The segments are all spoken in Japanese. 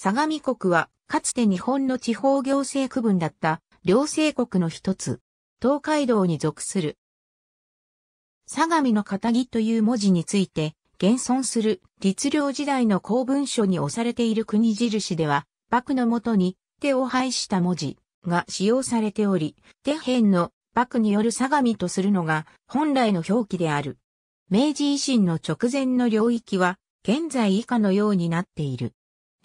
相模国は、かつて日本の地方行政区分だった、両政国の一つ、東海道に属する。相模の堅木という文字について、現存する律令時代の公文書に押されている国印では、幕のとに手を配した文字が使用されており、手辺の幕による相模とするのが本来の表記である。明治維新の直前の領域は現在以下のようになっている。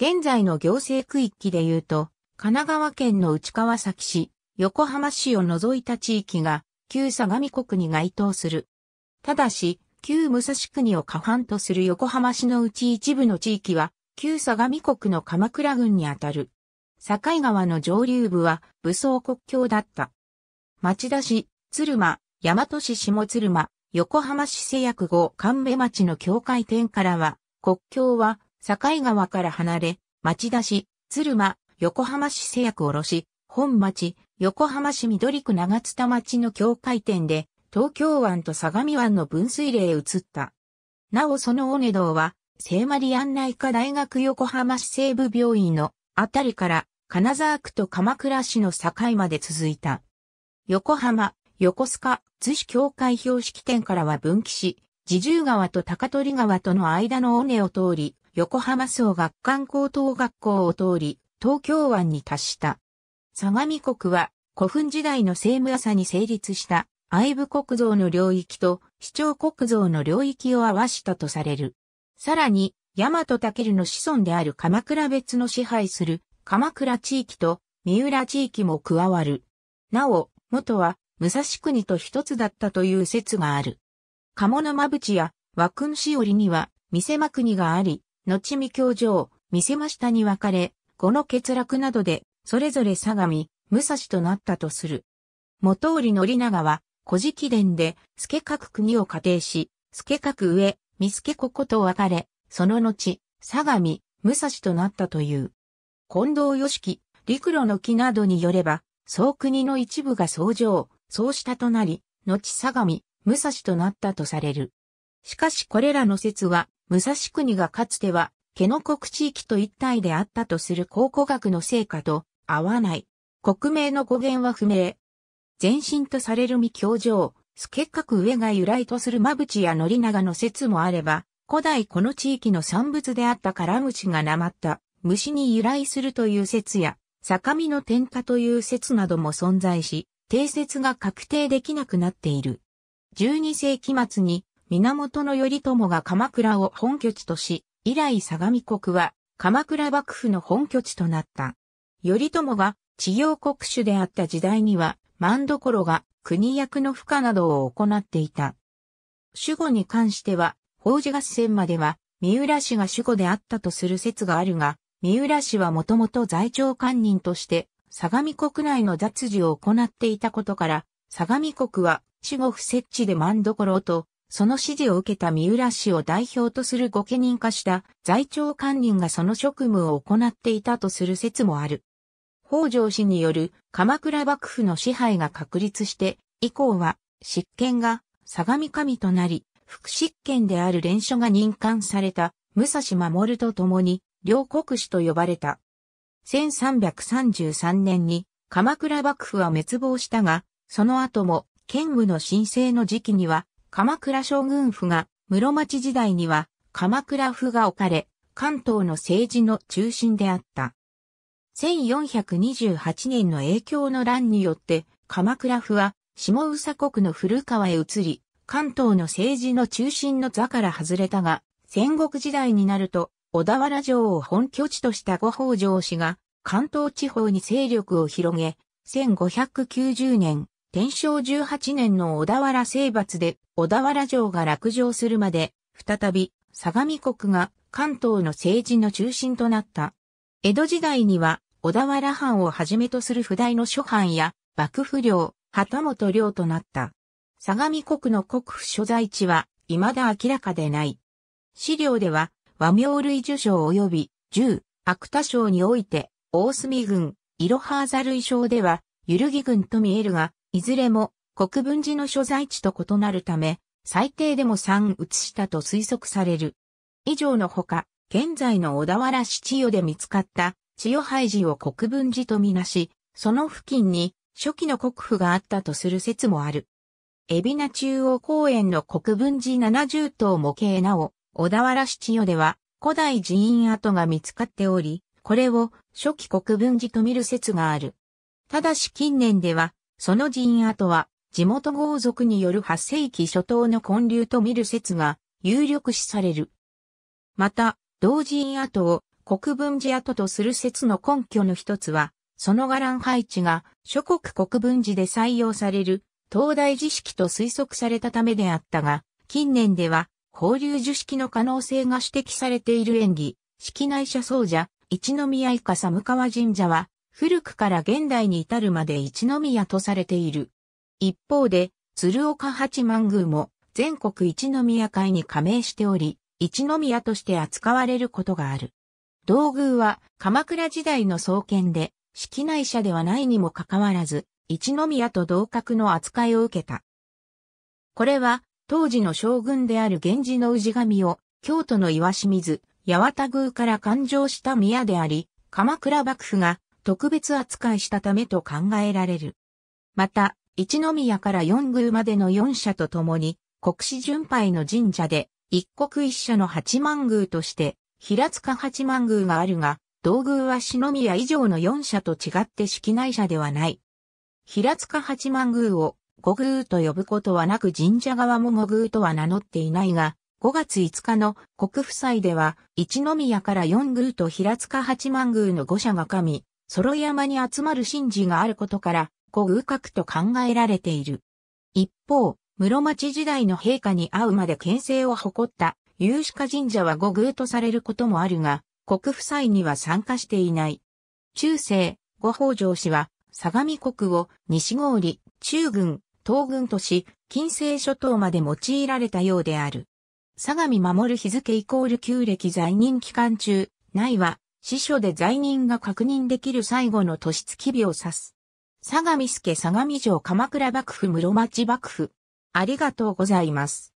現在の行政区域で言うと、神奈川県の内川崎市、横浜市を除いた地域が、旧相模国に該当する。ただし、旧武蔵国を過半とする横浜市のうち一部の地域は、旧相模国の鎌倉郡にあたる。境川の上流部は武装国境だった。町田市、鶴間、大和市下鶴間、横浜市西約号神戸町の境界点からは、国境は境川から離れ、町田市、鶴間、横浜市製薬卸、本町、横浜市緑区長津田町の境界点で、東京湾と相模湾の分水嶺へ移った。なおその尾根道は、聖マリアン内科大学横浜市西部病院のあたりから金沢区と鎌倉市の境まで続いた。横浜、横須賀、津市境界標識点からは分岐し、自重川と高取川との間の尾根を通り、横浜総学館高等学校を通り、東京湾に達した。相模国は古墳時代の政務朝に成立した愛部国像の領域と市長国像の領域を合わしたとされる。さらに、大和武の子孫である鎌倉別の支配する鎌倉地域と三浦地域も加わる。なお、元は武蔵国と一つだったという説がある。鴨の淵や和君しおりには、見せ間国があり、後見教場、見せましたに分かれ、後の欠落などで、それぞれ相模、武蔵となったとする。元織宣長は、古事記伝で、助各国を仮定し、助各上、見助こことかれ、その後、相模、武蔵となったという。近藤義樹、陸路の木などによれば、総国の一部が総上、総下となり、後相模、武蔵となったとされる。しかしこれらの説は、武蔵国がかつては、毛の国地域と一体であったとする考古学の成果と合わない。国名の語源は不明。前身とされる未教場、結核上が由来とする間チやナガの説もあれば、古代この地域の産物であったカラムシがなまった虫に由来するという説や、坂見の天下という説なども存在し、定説が確定できなくなっている。12世紀末に源頼朝が鎌倉を本拠地とし、以来相模国は鎌倉幕府の本拠地となった。頼朝が治療国主であった時代には、万所が国役の負荷などを行っていた。守護に関しては、法事合戦までは、三浦氏が守護であったとする説があるが、三浦氏はもともと在庁官人として、相模国内の雑事を行っていたことから、相模国は、守護不設置で万所とその指示を受けた三浦氏を代表とする御家人化した在庁官人がその職務を行っていたとする説もある。北条氏による鎌倉幕府の支配が確立して以降は執権が相模神となり、副執権である連署が任官された武蔵守と共に両国氏と呼ばれた。1333年に鎌倉幕府は滅亡したが、その後も、兼務の申請の時期には、鎌倉将軍府が室町時代には鎌倉府が置かれ、関東の政治の中心であった。1428年の影響の乱によって、鎌倉府は下宇佐国の古川へ移り、関東の政治の中心の座から外れたが、戦国時代になると、小田原城を本拠地とした五法。上氏が、関東地方に勢力を広げ、1590年、天正18年の小田原征伐で小田原城が落城するまで、再び相模国が関東の政治の中心となった。江戸時代には小田原藩をはじめとする不代の諸藩や幕府領、旗本領となった。相模国の国府所在地は未だ明らかでない。資料では和名類受賞及び銃、芥田賞において大隅軍、いろはざ類賞では、ゆるぎ軍と見えるが、いずれも国分寺の所在地と異なるため、最低でも3移したと推測される。以上のほか、現在の小田原市千代で見つかった千代廃寺を国分寺とみなし、その付近に初期の国府があったとする説もある。海老名中央公園の国分寺70棟模型なお、小田原市千代では古代寺院跡が見つかっており、これを初期国分寺と見る説がある。ただし近年ではその陣跡は、地元豪族による8世紀初頭の建立と見る説が有力視される。また、同人跡を国分寺跡とする説の根拠の一つは、その伽藍配置が諸国国分寺で採用される東大寺式と推測されたためであったが、近年では交流樹式の可能性が指摘されている演技、式内社僧者、一宮以下寒川神社は古くから現代に至るまで一宮とされている。一方で、鶴岡八幡宮も全国一宮会に加盟しており、一宮として扱われることがある。道宮は鎌倉時代の創建で、式内社ではないにもかかわらず、一宮と同格の扱いを受けた。これは、当時の将軍である源氏の氏神を、京都の岩清水、八幡宮から勘定した宮であり、鎌倉幕府が特別扱いしたためと考えられる。また、一宮から四宮までの四社と共に、国史巡拝の神社で、一国一社の八幡宮として、平塚八幡宮があるが、道宮は篠宮以上の四社と違って式内社ではない。平塚八幡宮を五宮と呼ぶことはなく神社側も五宮とは名乗っていないが、5月5日の国府祭では、一宮から四宮と平塚八幡宮の五社が神、揃山に集まる神事があることから、古宮格と考えられている。一方、室町時代の陛下に会うまで牽制を誇った有志家神社は五宮とされることもあるが、国夫妻には参加していない。中世、五北条氏は、相模国を西郡、中郡、東郡とし、近世諸島まで用いられたようである。相模守日付イコール旧暦在任期間中、内は司書で罪人が確認できる最後の年月日を指す。相模助相模城鎌倉幕府室町幕府。ありがとうございます。